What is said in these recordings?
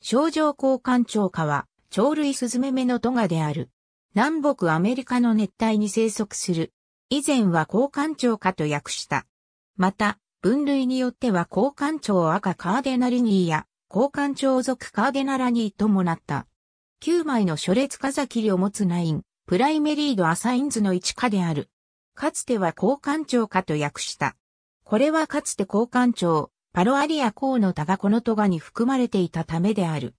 症状交換鳥科は、鳥類スズメメのトガである。南北アメリカの熱帯に生息する。以前は交換鳥科と訳した。また、分類によっては交換鳥赤カーデナリニーや、交換鳥属カーデナラニーともなった。9枚の書列カザキリを持つナイン、プライメリードアサインズの一科である。かつては交換鳥科と訳した。これはかつて交換鳥、パロアリア公の多がこのトガに含まれていたためである。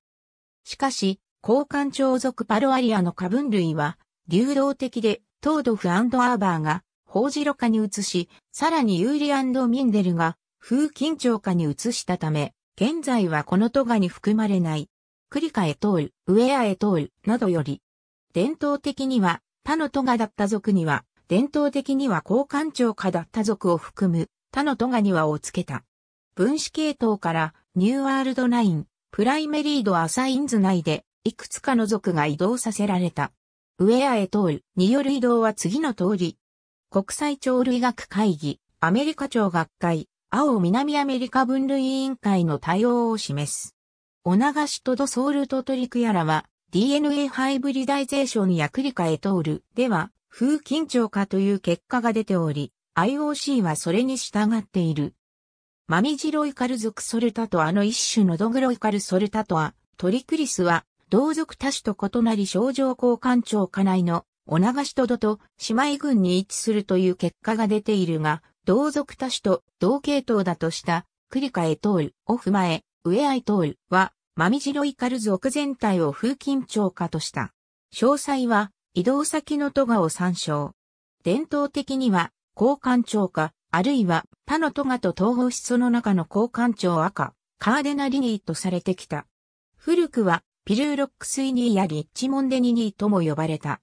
しかし、交換長族パロアリアの過分類は、流動的で、トードフアーバーが、法白化に移し、さらにユーリミンデルが、風緊張化に移したため、現在はこのトガに含まれない。クリカエトール、ウェアエトール、などより、伝統的には、他のトガだった族には、伝統的には交換超化だった族を含む、他のトガにはをつけた。分子系統からニューワールドナイン、プライメリードアサインズ内でいくつかの族が移動させられた。ウェアへ通るによる移動は次の通り。国際鳥類学会議、アメリカ庁学会、青南アメリカ分類委員会の対応を示す。オナガシトドソウルトトリクヤラは DNA ハイブリダイゼーションやクリカエトールでは風緊張化という結果が出ており、IOC はそれに従っている。マミジロイカル属ソルタとあの一種のドグロイカルソルタとは、トリクリスは、同族多種と異なり症状交換庁下内の、お流しとどと姉妹群に位置するという結果が出ているが、同族多種と同系統だとした、クリカエトールを踏まえ、ウエアイトールは、マミジロイカル属全体を風琴庁化とした。詳細は、移動先のトガを参照。伝統的には、交換庁家、あるいは他のトガと統合しの中の交換長赤、カーデナリニーとされてきた。古くはピルーロックスイニーやリッチモンデニニーとも呼ばれた。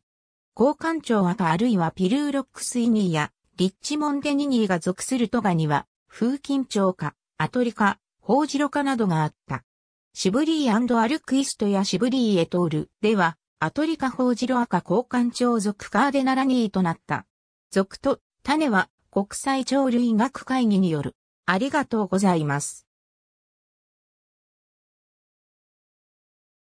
交換長赤あるいはピルーロックスイニーやリッチモンデニニーが属するトガには、風琴長か、アトリカ、ホウジロカなどがあった。シブリーアルクイストやシブリーエトールでは、アトリカホウジロ赤交換長属カーデナラニーとなった。属と種は国際鳥類学会議による。ありがとうございます。